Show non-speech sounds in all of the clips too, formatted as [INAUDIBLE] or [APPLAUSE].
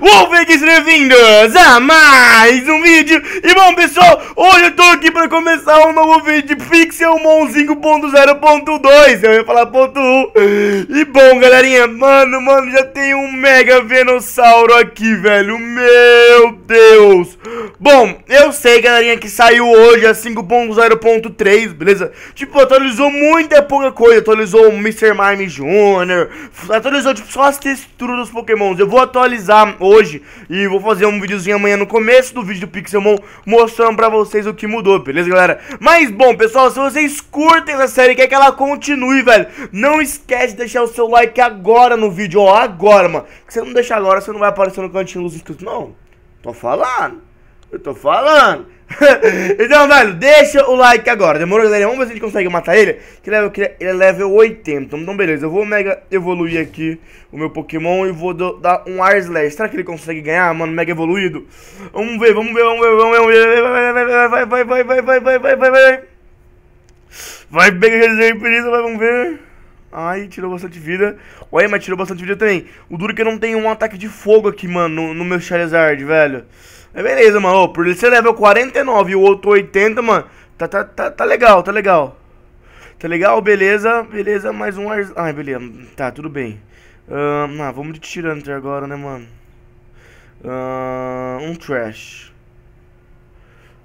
Olá, bem-vindos a mais um vídeo e bom pessoal, hoje eu tô aqui pra começar um novo vídeo de Pixelmon 5.0.2. Eu ia falar ponto 1. E bom, galerinha, mano, mano, já tem um Mega Venossauro aqui, velho. Meu Deus. Bom, eu sei, galerinha, que saiu hoje a 5.0.3, beleza? Tipo, atualizou muita pouca coisa. Atualizou o Mr. Mime Jr. Atualizou, tipo, só as texturas dos pokémons. Eu vou atualizar hoje e vou fazer um videozinho amanhã no começo do vídeo do Pixelmon mostrando pra vocês o que mudou, beleza, galera? Mas, bom, pessoal, se vocês curtem essa série e querem que ela continue, velho, não esquece de deixar o seu like agora no vídeo, ó, agora, mano. Se você não deixar agora, você não vai aparecer no cantinho dos inscritos, não. Tô falando, eu tô falando. [LAUGHS] então, velho, deixa o like agora. Demorou, galera? Vamos ver se a gente consegue matar ele. Que level, que ele é level 80. Então, beleza. Eu vou mega evoluir aqui o meu Pokémon e vou do, dar um Air Slash. Será que ele consegue ganhar, mano? Mega evoluído. Vamos ver, vamos ver, vamos ver, vamos ver. Vamos ver. Vai, vai, vai, vai, vai, vai, vai, vai, vai, vai. Vai, pega vai, por isso, vai, vamos ver. Ai, tirou bastante vida. Ué, mas tirou bastante vida também. O duro é que eu não tenho um ataque de fogo aqui, mano, no, no meu Charizard, velho. Mas é beleza, mano. Ô, por ele ser é level 49 e o outro 80, mano. Tá, tá, tá, tá legal, tá legal. Tá legal, beleza, beleza, mais um ar... Ai, beleza, tá, tudo bem. ah, vamos de tirante agora, né, mano? um trash.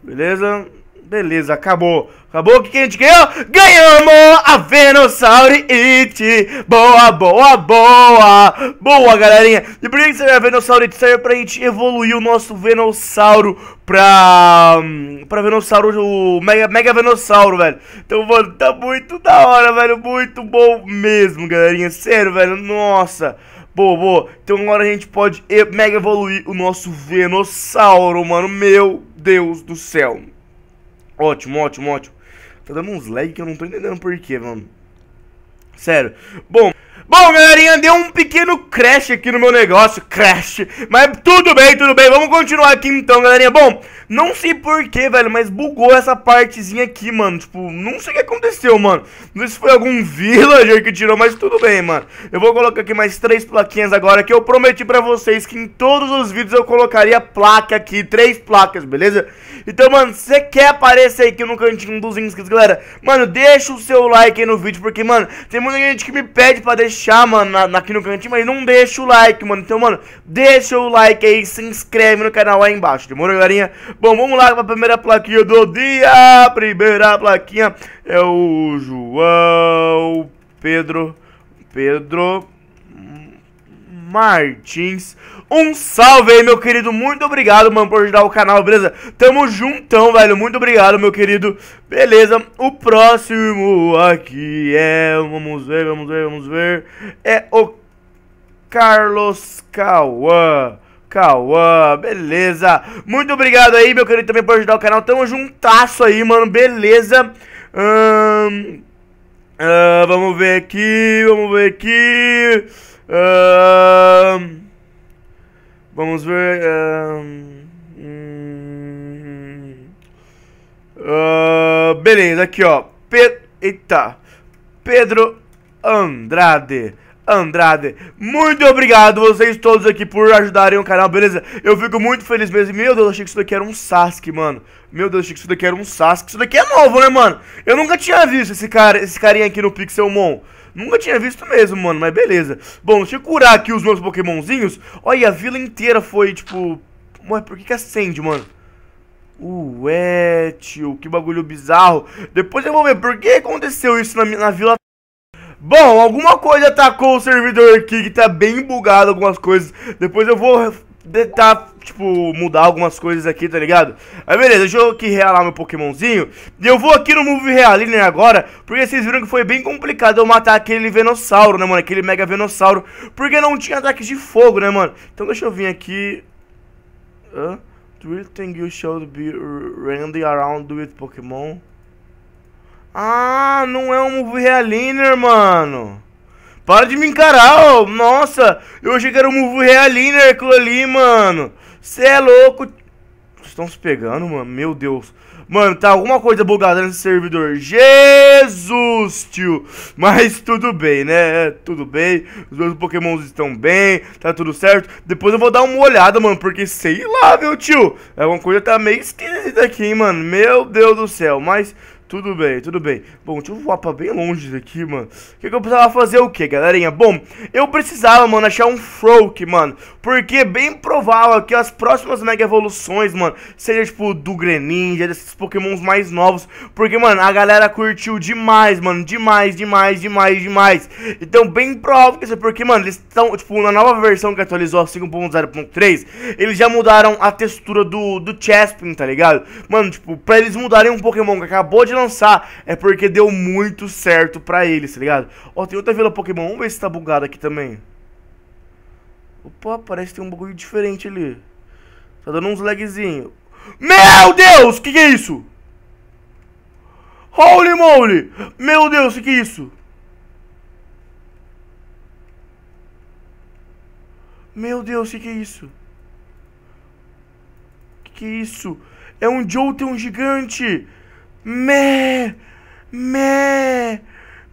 Beleza? Beleza, acabou. Acabou, o que, a gente ganhou? Ganhamos a Venossauro It! Boa, boa, boa! Boa, galerinha! E por que serve a Venossauro It? Serve pra gente evoluir o nosso Venossauro pra... Pra Venossauro, o Mega, Mega Venossauro, velho. Então, mano, tá muito da hora, velho. Muito bom mesmo, galerinha. Sério, velho, nossa... Boa, boa. Então agora a gente pode mega evoluir o nosso Venossauro, mano. Meu Deus do céu. Ótimo, ótimo, ótimo. Tá dando uns lag que eu não tô entendendo porquê, mano. Sério. Bom. Bom, galerinha, deu um pequeno crash aqui no meu negócio, crash, mas tudo bem, tudo bem, vamos continuar aqui então, galerinha. Bom, não sei porquê, velho, mas bugou essa partezinha aqui, mano, tipo, não sei o que aconteceu, mano. Não sei se foi algum [LAUGHS] villager que tirou, mas tudo bem, mano. Eu vou colocar aqui mais três plaquinhas agora, que eu prometi pra vocês que em todos os vídeos eu colocaria placa aqui, três placas, beleza? Então, mano, se você quer aparecer aqui no cantinho dos inscritos, galera, mano, deixa o seu like aí no vídeo, porque, mano, tem muita gente que me pede pra deixar deixar, mano, na, aqui no cantinho, mas não deixa o like, mano. Então, mano, deixa o like aí, se inscreve no canal aí embaixo, demorou, galerinha? Bom, vamos lá pra primeira plaquinha do dia. A primeira plaquinha é o João Pedro. Pedro Martins. Um salve aí, meu querido. Muito obrigado, mano, por ajudar o canal, beleza? Tamo juntão, velho. Muito obrigado, meu querido. Beleza? O próximo aqui é. Vamos ver, vamos ver, vamos ver. É o Carlos Cauã. Cauã, beleza? Muito obrigado aí, meu querido, também por ajudar o canal. Tamo juntasso aí, mano, beleza? Hum, uh, vamos ver aqui, vamos ver aqui. Um, vamos ver. Um, uh, beleza, aqui ó. Pe Eita. Pedro Andrade. Andrade. Muito obrigado vocês todos aqui por ajudarem o canal, beleza? Eu fico muito feliz mesmo. Meu Deus, eu achei que isso daqui era um Sasuke, mano. Meu Deus, eu achei que isso daqui era um Sasuke. Isso daqui é novo, né, mano? Eu nunca tinha visto esse cara, esse carinha aqui no Pixelmon. Nunca tinha visto mesmo, mano, mas beleza. Bom, deixa eu curar aqui os meus pokémonzinhos. Olha, a vila inteira foi, tipo... Ué, por que que acende, mano? Ué, tio, que bagulho bizarro. Depois eu vou ver por que aconteceu isso na, na vila... Bom, alguma coisa atacou tá o servidor aqui que tá bem bugado algumas coisas. Depois eu vou tentar, tipo, mudar algumas coisas aqui, tá ligado? Aí beleza, deixa eu aqui realar meu pokémonzinho. E eu vou aqui no Move Realiner agora, porque vocês viram que foi bem complicado eu matar aquele Venossauro, né, mano? Aquele Mega Venossauro, porque não tinha ataque de fogo, né, mano? Então deixa eu vir aqui... Hã? Do you think you should be randy around with Pokémon? Ah, não é um Movie Realiner, mano. Para de me encarar, ó. Nossa, eu achei que era um Movie Realiner aquilo ali, mano. Cê é louco. Estão se pegando, mano. Meu Deus. Mano, tá alguma coisa bugada nesse servidor. Jesus, tio. Mas tudo bem, né? Tudo bem. Os meus pokémons estão bem. Tá tudo certo. Depois eu vou dar uma olhada, mano. Porque sei lá, meu tio. Alguma é coisa tá meio esquisita aqui, hein, mano. Meu Deus do céu. Mas tudo bem, tudo bem. Bom, deixa eu voar pra bem longe daqui, mano. O que, que, eu precisava fazer o quê galerinha? Bom, eu precisava, mano, achar um Froak, mano. Porque é bem provável que as próximas Mega Evoluções, mano, seja, tipo, do Greninja, desses pokémons mais novos. Porque, mano, a galera curtiu demais, mano. Demais, demais, demais, demais. Então, bem provável que isso porque, mano, eles estão, tipo, na nova versão que atualizou, 5.0.3, eles já mudaram a textura do, do Chespin, tá ligado? Mano, tipo, pra eles mudarem um pokémon que acabou de lançar é porque deu muito certo pra eles, tá ligado? Ó, tem outra vila Pokémon, vamos ver se tá bugado aqui também. Opa, parece que tem um bagulho diferente ali. Tá dando uns lagzinhos. Meu Deus, que que é isso? Holy moly! Meu Deus, que que é isso? Meu Deus, que que é isso? Que que é isso? É um Jolteon gigante! Me! Me!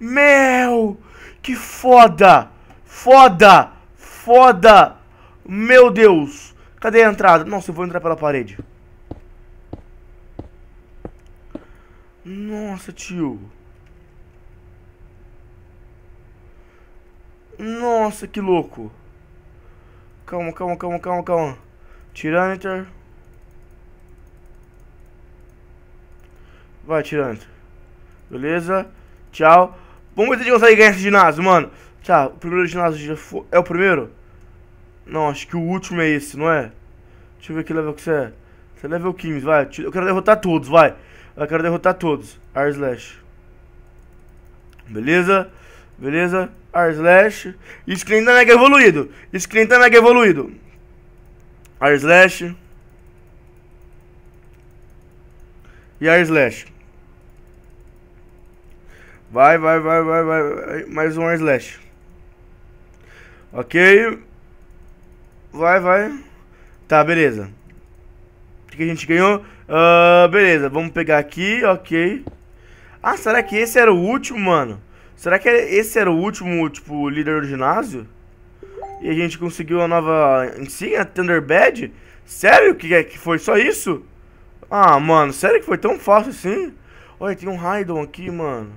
Meu! Que foda! Foda! Foda! Meu Deus! Cadê a entrada? Nossa, eu vou entrar pela parede. Nossa, tio. Nossa, que louco. Calma, calma, calma, calma, calma. Enter Vai tirando. Beleza? Tchau. Vamos ver se a gente consegue ganhar esse ginásio, mano. Tchau. o primeiro ginásio já foi. É o primeiro? Não, acho que o último é esse, não é? Deixa eu ver que level que você é. Você é level 15, vai. Eu quero derrotar todos, vai. Eu quero derrotar todos. R slash. Beleza? Beleza? R slash. Isso tá mega evoluído. Isso que tá mega evoluído. R slash. E R slash. Vai, vai, vai, vai, vai. Mais um slash. Ok. Vai, vai. Tá, beleza. O que a gente ganhou? Uh, beleza, vamos pegar aqui, ok. Ah, será que esse era o último, mano? Será que esse era o último, tipo, líder do ginásio? E a gente conseguiu a nova insígnia, Thunderbad? Sério que, é, que foi só isso? Ah, mano, sério que foi tão fácil assim? Olha, tem um Raidon aqui, mano.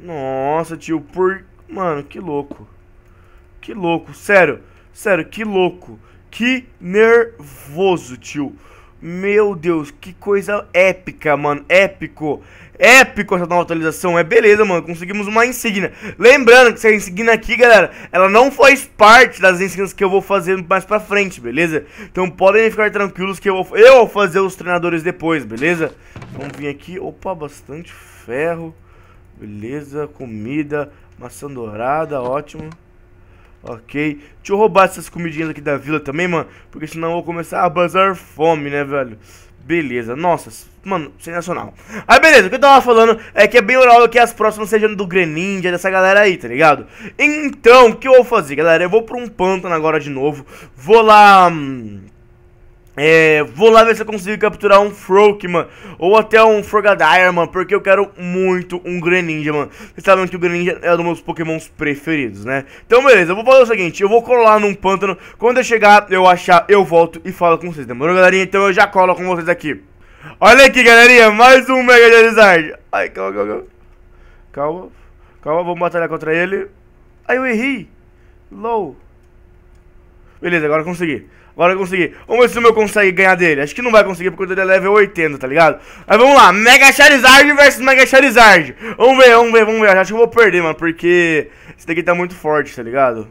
Nossa, tio, por. Mano, que louco. Que louco, sério. Sério, que louco. Que nervoso, tio. Meu Deus, que coisa épica, mano. Épico. Épico essa nova atualização. É beleza, mano. Conseguimos uma insígnia. Lembrando que essa insígnia aqui, galera, ela não faz parte das insígnias que eu vou fazer mais pra frente, beleza? Então podem ficar tranquilos que eu vou, eu vou fazer os treinadores depois, beleza? Vamos vir aqui. Opa, bastante ferro. Beleza, comida, maçã dourada, ótimo. Ok, deixa eu roubar essas comidinhas aqui da vila também, mano Porque senão eu vou começar a buzar fome, né, velho Beleza, nossa, mano, sensacional Aí beleza, o que eu tava falando é que é bem oral que as próximas sejam do Greninja, dessa galera aí, tá ligado? Então, o que eu vou fazer, galera? Eu vou pra um pântano agora de novo Vou lá... Hum é, vou lá ver se eu consigo capturar um mano ou até um Frogadier, mano, porque eu quero muito um Greninja, mano. Vocês sabem que o Greninja é um dos meus pokémons preferidos, né? Então, beleza, eu vou fazer o seguinte, eu vou colar num pântano, quando eu chegar, eu achar, eu volto e falo com vocês, demorou, galerinha? Então eu já colo com vocês aqui. Olha aqui, galerinha, mais um Mega Charizard. Ai, calma, calma, calma. Calma, calma, vamos batalhar contra ele. Ai, eu errei. Low. Beleza, agora consegui. Agora conseguir. consegui. Vamos ver se o meu consegue ganhar dele. Acho que não vai conseguir, porque ele é level 80, tá ligado? Mas vamos lá. Mega Charizard versus Mega Charizard. Vamos ver, vamos ver, vamos ver. Acho que eu vou perder, mano, porque esse daqui tá muito forte, tá ligado?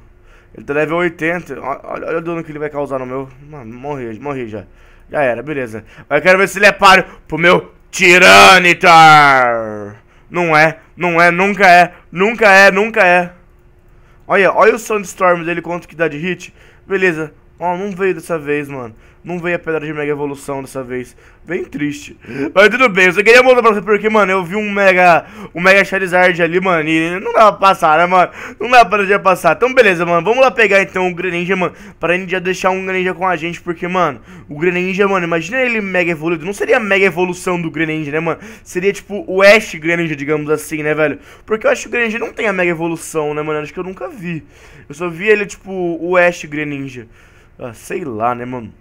Ele tá level 80. Olha, olha o dano que ele vai causar no meu. Mano, morri, morri já. Já era, beleza. Mas eu quero ver se ele é páreo pro meu Tiranitar. Não é, não é, nunca é, nunca é, nunca é. Olha, olha o Sandstorm dele, quanto que dá de hit. Beleza, Ó, oh, não veio dessa vez, mano. Não veio a pedra de mega evolução dessa vez. Bem triste. Mas tudo bem, eu só queria mostrar pra você porque, mano, eu vi um mega. Um mega Charizard ali, mano. E não dava pra passar, né, mano? Não dava pra já passar. Então, beleza, mano. Vamos lá pegar então o Greninja, mano. Pra gente já deixar um Greninja com a gente. Porque, mano, o Greninja, mano, imagina ele mega evoluído. Não seria a mega evolução do Greninja, né, mano? Seria tipo o Ash Greninja, digamos assim, né, velho? Porque eu acho que o Greninja não tem a mega evolução, né, mano? Eu acho que eu nunca vi. Eu só vi ele, tipo, o Ash Greninja. Ah, sei lá, né, mano?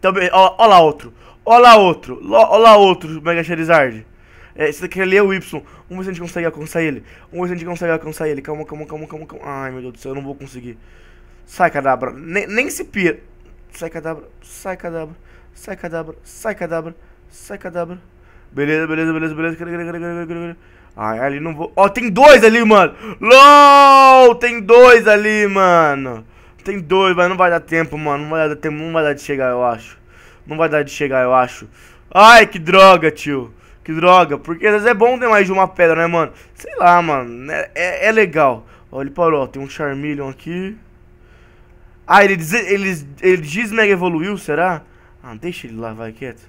Também, ó, ó lá outro. Ó lá outro. Ó, ó lá outro Mega Charizard. É, esse daqui ali é o Y. Vamos ver se a gente consegue alcançar ele. Vamos ver se a gente consegue alcançar ele. Calma, calma, calma, calma, calma. Ai, meu Deus do céu, eu não vou conseguir. Sai, cadabra. Nem, nem se pira. Sai, cadabra. Sai, cadabra. Sai, cadabra. Sai, cadabra. Sai, cadabra. Beleza, beleza, beleza, beleza. Ai, ali não vou. Ó, oh, tem dois ali, mano. LOL! Tem dois ali, mano. Tem dois, mas não vai dar tempo, mano. Não vai dar tempo, não vai dar de chegar, eu acho. Não vai dar de chegar, eu acho. Ai, que droga, tio. Que droga. Porque às vezes é bom ter mais de uma pedra, né, mano? Sei lá, mano. É, é, é legal. Olha, ele parou. Ó, tem um Charmeleon aqui. Ah, ele, diz, ele, ele diz Mega Evoluiu, será? Ah, deixa ele lá, vai quieto.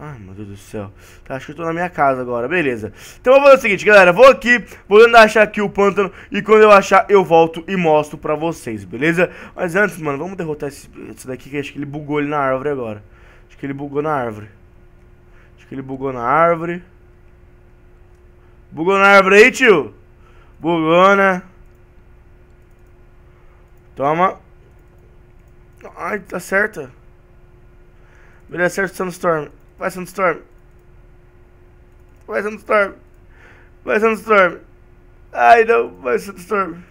Ai, meu Deus do céu. Tá, acho que eu tô na minha casa agora. Beleza. Então eu vou fazer o seguinte, galera. Vou aqui, vou tentar achar aqui o pântano. E quando eu achar, eu volto e mostro pra vocês, beleza? Mas antes, mano, vamos derrotar esse, esse daqui. Que acho que ele bugou ele na árvore agora. Acho que ele bugou na árvore. Acho que ele bugou na árvore. Bugou na árvore aí, tio? Bugou, né? Toma. Ai, tá certa. Beleza, certo, Storm. Vai, Sandstorm. Vai, Sandstorm. Vai, Sandstorm. Ai, não. Vai, Sandstorm.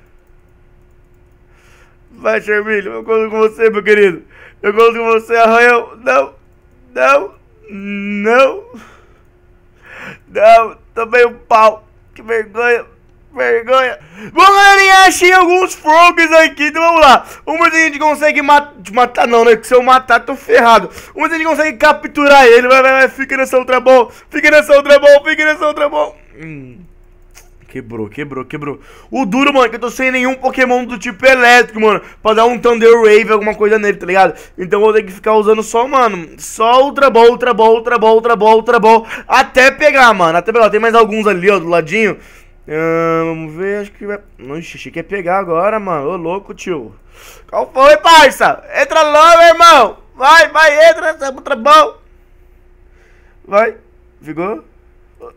Vai, Charmilho. Eu conto com você, meu querido. Eu conto com você, Arranhão. Não. Não. Não. Não. Tomei um pau. Que vergonha vergonha. Bom, galerinha, achei alguns frogs aqui, então vamos lá. Uma a gente consegue matar, não, né? Que se eu matar, tô ferrado. Uma a gente consegue capturar ele. Vai, vai, vai, fica nessa outra bom, fica nessa outra bom, fica nessa outra bom. Hum. Quebrou, quebrou, quebrou. O duro, mano, é que eu tô sem nenhum Pokémon do tipo elétrico, mano. Pra dar um Thunder Wave, alguma coisa nele, tá ligado? Então eu vou ter que ficar usando só, mano. Só Ultra Ball, Ultra Ball, Ultra Ball, Ultra Ball, Ultra Ball. Até pegar, mano. Até pegar. Tem mais alguns ali, ó, do ladinho. Ah, vamos ver, acho que vai. Oxi, achei que ia pegar agora, mano. Ô louco, tio. Qual foi, parça? Entra logo, irmão! Vai, vai, entra, tá, tá bom! Vai, ficou?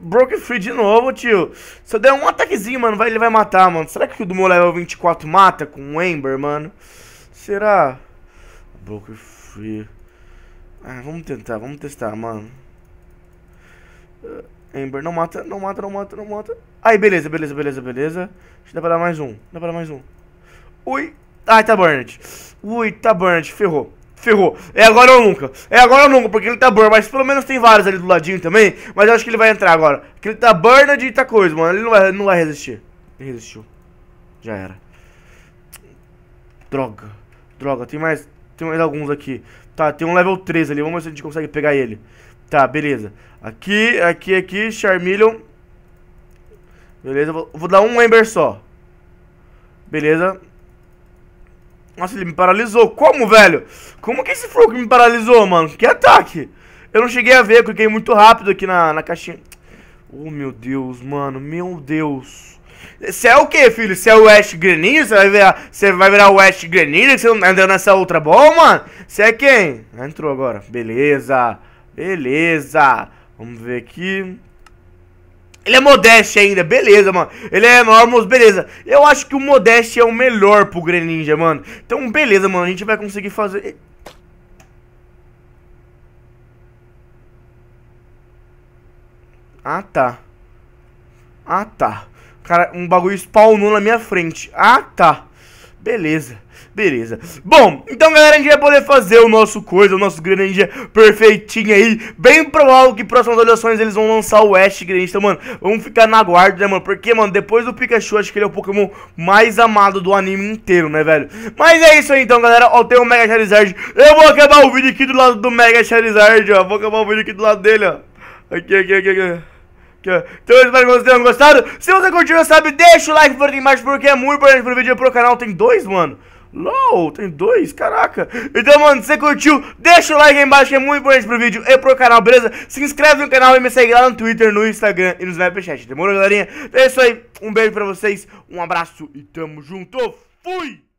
Broken Free de novo, tio. Se eu der um ataquezinho, mano, vai, ele vai matar, mano. Será que o do meu level 24 mata com o Ember, mano? Será? Broken Free. Ah, vamos tentar, vamos testar, mano. Uh. Ember, não mata, não mata, não mata, não mata. Aí, beleza, beleza, beleza, beleza. Acho que dá pra dar mais um. Dá pra dar mais um. Ui. Ai, tá Burned. Ui, tá Burned. Ferrou. Ferrou. É agora ou nunca. É agora ou nunca, porque ele tá burned. Mas pelo menos tem vários ali do ladinho também. Mas eu acho que ele vai entrar agora. Que ele tá burned e tá coisa, mano. Ele não vai, não vai resistir. Ele resistiu. Já era. Droga. Droga, tem mais... Tem mais alguns aqui. Tá, tem um level 3 ali. Vamos ver se a gente consegue pegar ele. Tá, beleza. Aqui, aqui, aqui, Charmeleon. Beleza, vou, vou dar um Ember só. Beleza. Nossa, ele me paralisou. Como, velho? Como que esse fogo me paralisou, mano? Que ataque! Eu não cheguei a ver, cliquei muito rápido aqui na, na caixinha. Oh, meu Deus, mano. Meu Deus. Você é o que, filho? Você é o West Greninja? Você vai virar, você vai virar o West Greninja? Você não tá andou nessa outra bola, mano? Você é quem? Entrou agora. Beleza. Beleza. Vamos ver aqui. Ele é Modeste ainda, beleza, mano. Ele é Normos, beleza. Eu acho que o Modeste é o melhor pro Greninja, mano. Então, beleza, mano. A gente vai conseguir fazer... Ah, tá. Ah, tá. Cara, um bagulho spawnou na minha frente. Ah, tá. Beleza, beleza. Bom, então galera, a gente vai poder fazer o nosso coisa, o nosso Greninja perfeitinho aí. Bem provável que próximas atualizações eles vão lançar o Ash Greninja. Então, mano, vamos ficar na guarda, né, mano? Porque, mano, depois do Pikachu, acho que ele é o Pokémon mais amado do anime inteiro, né, velho? Mas é isso aí, então, galera. Ó, tem o Mega Charizard. Eu vou acabar o vídeo aqui do lado do Mega Charizard, ó. Vou acabar o vídeo aqui do lado dele, ó. Aqui, aqui, aqui, aqui. Então eu espero que vocês tenham gostado. Se você curtiu, já sabe, deixa o like por aqui embaixo, porque é muito importante pro vídeo e pro canal. Tem dois, mano. LOL, tem dois, caraca Então, mano, se você curtiu, deixa o like aí embaixo Que é muito importante pro vídeo e pro canal, beleza? Se inscreve no canal e me segue lá no Twitter, no Instagram E no Snapchat, demorou, galerinha? Então é isso aí, um beijo pra vocês Um abraço e tamo junto Fui!